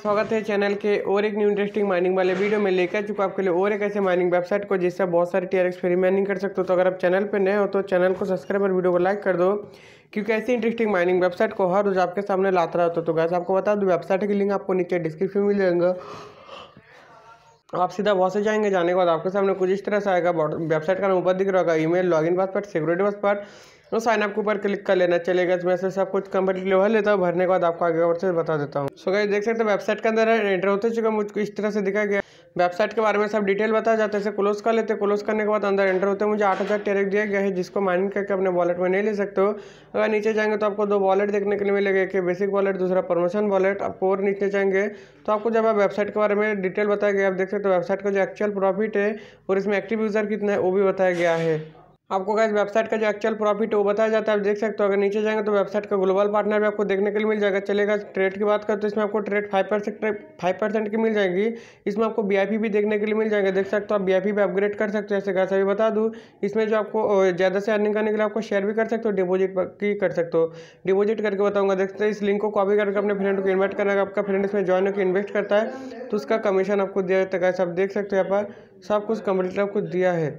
स्वागत है चैनल के और एक न्यू इंटरेस्टिंग माइनिंग वाले वीडियो में लेकर चुका आपके लिए और एक ऐसे माइनिंग वेबसाइट को जिससे बहुत सारे टीआर फ्री माइनिंग कर सकते हो तो अगर आप चैनल पर नए हो तो चैनल को सब्सक्राइब और वीडियो को लाइक कर दो क्योंकि ऐसी इंटरेस्टिंग माइनिंग वेबसाइट को हर रोज आपके सामने लाता रहा होता तो गैस आपको बता दो वेबसाइट की लिंक आपको नीचे डिस्क्रिप्शन मिल जाएगा आप सीधा वहाँ से जाएंगे जाने के बाद आपके सामने कुछ इस तरह से आएगा वेबसाइट का नाम ऊपर दिख रहा होगा email login password security password तो अप के ऊपर क्लिक कर लेना चलेगा इसमें से सब कुछ कंप्लीटली भर लेता हूँ भरने के बाद आपको आगे और से बता देता हूँ सो गई देख सकते हैं वेबसाइट के अंदर एंटर होते चुका मुझको इस तरह से दिखाया गया वेबसाइट के बारे में सब डिटेल बताया जाता है इसे क्लोज कर लेते क्लोज करने के बाद अंदर एंटर होते मुझे आठ हज़ार टेरेक्ट दिया गया है जिसको माइनिंग करके अपने वॉलेट में नहीं ले सकते हो अगर नीचे जाएंगे तो आपको दो वॉलेट देखने के लिए मिलेगा एक बेसिक वॉलेट दूसरा प्रमोशन वॉलेट आपको और नीचे जाएंगे तो आपको जब आप वेबसाइट के बारे में डिटेल बताया गया आप देख सकते हो वेबसाइट का जो एक्चुअल प्रॉफिट है और इसमें एक्टिव यूज़र कितना है वो भी बताया गया है आपको गैस वेबसाइट का जो एक्चुअल प्रॉफिट है वो बताया जाता है आप देख सकते हो अगर नीचे जाएंगे तो वेबसाइट का ग्लोबल पार्टनर भी आपको देखने के लिए मिल जाएगा चलेगा ट्रेड की बात करें तो इसमें आपको trade five percent five percent की मिल जाएगी इसमें आपको बी भी देखने के लिए मिल जाएगा देख सकते हो आप बी आई भी अपग्रेड कर सकते हो ऐसे कैसा भी बता दूँ इसमें जो आपको ज़्यादा से अर्निंग करने के लिए आपको शेयर भी कर सकते हो डिपोजिट की कर सकते हो डिपोजिट करके बताऊँगा देख सकते इस लिंक को कॉपी करके अपने फ्रेंड को इन्वाइट करना आपका फ्रेंड इसमें ज्वाइन होकर इन्वेस्ट करता है तो उसका कमीशन आपको दिया जाता है कैसे आप देख सकते हो यहाँ पर सब कुछ कंप्लीट आपको दिया है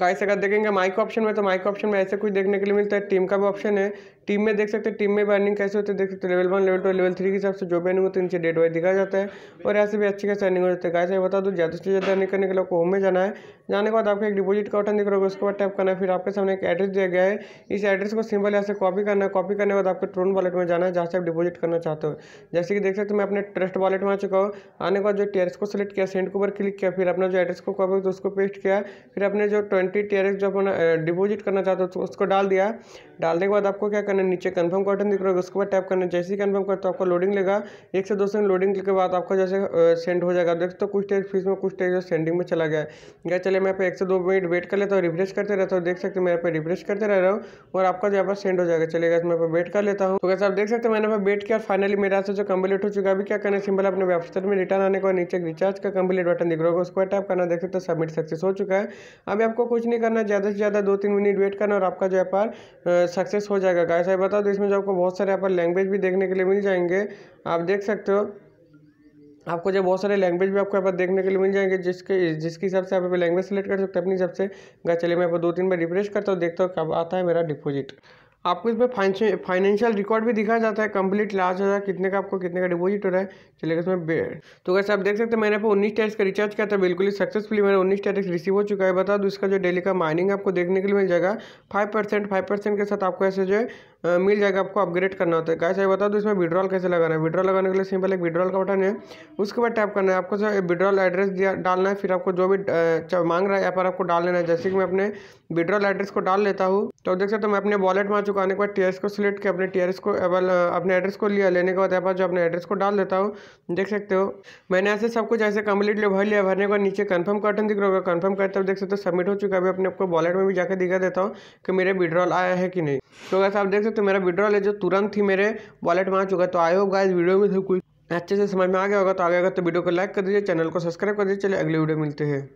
गाइस अगर देखेंगे माइक ऑप्शन में तो माइक ऑप्शन में ऐसे कुछ देखने के लिए मिलता है टीम का भी ऑप्शन है टीम में देख सकते हैं टीम में अर्निंग कैसे होते हैं देख सकते हैं level one level two level three के हिसाब से जो अर्निंग होती है नीचे डेट वाइज दिखाया जाता है और ऐसे भी अच्छी खासी अर्निंग हो जाती है कैसे बता दूँ ज़्यादा से ज़्यादा अर्निंग करने के लिए होम में जाना है जाने के बाद आपको एक डिपोजिट का बटन दिख रहा होगा उसके बाद टैप करना है फिर आपके सामने एक एड्रेस दिया गया है इस एड्रेस को सिंपल ऐसे कॉपी करना है कॉपी करने के बाद आपको ट्रोन वॉलेट में जाना है जहाँ से आप डिपोजिट करना चाहते हो जैसे कि देख सकते हैं मैं अपने ट्रस्ट वॉलेट में आ चुका हूँ आने के बाद जो टीआरएस को सिलेक्ट किया सेंड के ऊपर क्लिक किया फिर अपना जो एड्रेस को कॉपी तो उसको पेस्ट किया फिर अपने जो ट्वेंटी टीआरएस जो अपना डिपोजिट करना चाहते हो तो उसको डाल दिया डालने के बाद आपको क्या करना नीचे कन्फर्म का बटन दिख रहा है उसके बाद टैप करना जैसे ही कन्फर्म करते हो आपको लोडिंग लेगा एक से दो सेकंड लोडिंग के बाद आपका जैसे सेंड हो जाएगा देख सकते कुछ टेक्स्ट फीस में कुछ टेक्स्ट सेंडिंग में चला गया है चले मैं पे एक से दो मिनट वेट कर लेता हूँ रिफ्रेश करते रहता हूँ देख सकते हो मेरे पे रिफ्रेश करते रह रहा हूँ और आपका जो यहाँ सेंड हो जाएगा चलेगा मैं पे वेट कर लेता हूँ तो कैसे आप देख सकते हो मैंने वेट किया फाइनली मेरा से जो कम्प्लीट हो चुका है अभी क्या करना सिंपल अपने वेबसाइट में रिटर्न आने को नीचे रिचार्ज का कम्प्लीट बटन दिख रहा होगा उसको टैप करना देख सकते सबमिट सक्सेस हो चुका है अभी आपको कुछ नहीं करना ज़्यादा से ज़्यादा दो तीन मिनट वेट करना और आपका जो व्यापार सक्सेस हो जाएगा ऐसा ही बताओ तो इसमें जो आपको बहुत सारे यहाँ पर लैंग्वेज भी देखने के लिए मिल जाएंगे आप देख सकते हो आपको जो बहुत सारे लैंग्वेज भी आपको यहाँ पर देखने के लिए मिल जाएंगे जिसके जिसके हिसाब से आप यहाँ लैंग्वेज सेलेक्ट कर सकते हैं अपने हिसाब से चलिए मैं यहाँ पर दो तीन बार रिफ्रेश करता हूँ देखता हूँ कब आता है मेरा डिपोजिट आपको इसमें फाइनेंशियल रिकॉर्ड भी दिखाया जाता है कंप्लीट लास्ट है कितने का आपको कितने का डिपॉजिट हो रहा है चलेगा इसमें तो कैसे आप देख सकते हैं मैंने आपको उन्नीस टैक्स का रिचार्ज किया था बिल्कुल ही सक्सेसफुली मेरा उन्नीस टैक्स रिसीव हो चुका है बता दो इसका जो डेली का माइनिंग आपको देखने के लिए मिल जाएगा फाइव परसेंट फाइव परसेंट के साथ आपको ऐसे जो है मिल जाएगा आपको अपग्रेड करना होता है कैसे बता दो इसमें विड्रॉल कैसे लगाना है विड्रॉल लगाने के लिए सिंपल एक विड्रॉल का बटन है उसके बाद टैप करना है आपको सर विड्रॉल एड्रेस दिया डालना है फिर आपको जो भी मांग रहा है यहाँ पर आपको डाल लेना है जैसे कि मैं अपने विड्रॉल एड्रेस को डाल लेता हूँ तो देख सकते हो मैं अपने वॉलेट में आने के बाद टी को सिलेक्ट किया अपने टी को एवल अपने एड्रेस को लिया लेने के बाद यहाँ पर जो अपने एड्रेस को डाल देता हूँ देख सकते हो मैंने ऐसे सब कुछ ऐसे कम्प्लीटली भर लिया भरने के बाद नीचे कन्फर्म बटन दिख रहा होगा कन्फर्म करते हुए देख सकते हो सबमिट हो चुका है अभी अपने आपको वॉलेट में भी जाकर दिखा देता हूँ कि मेरे विड्रॉल आया है कि नहीं तो वैसे आप देख सकते हो मेरा विड्रॉल है जो तुरंत ही मेरे वॉलेट में आ चुका है तो आए होगा इस वीडियो में सब तो कुछ अच्छे से समझ में आ गया होगा तो आ गया तो वीडियो को लाइक कर दीजिए चैनल को सब्सक्राइब कर दीजिए चलिए अगली वीडियो मिलते हैं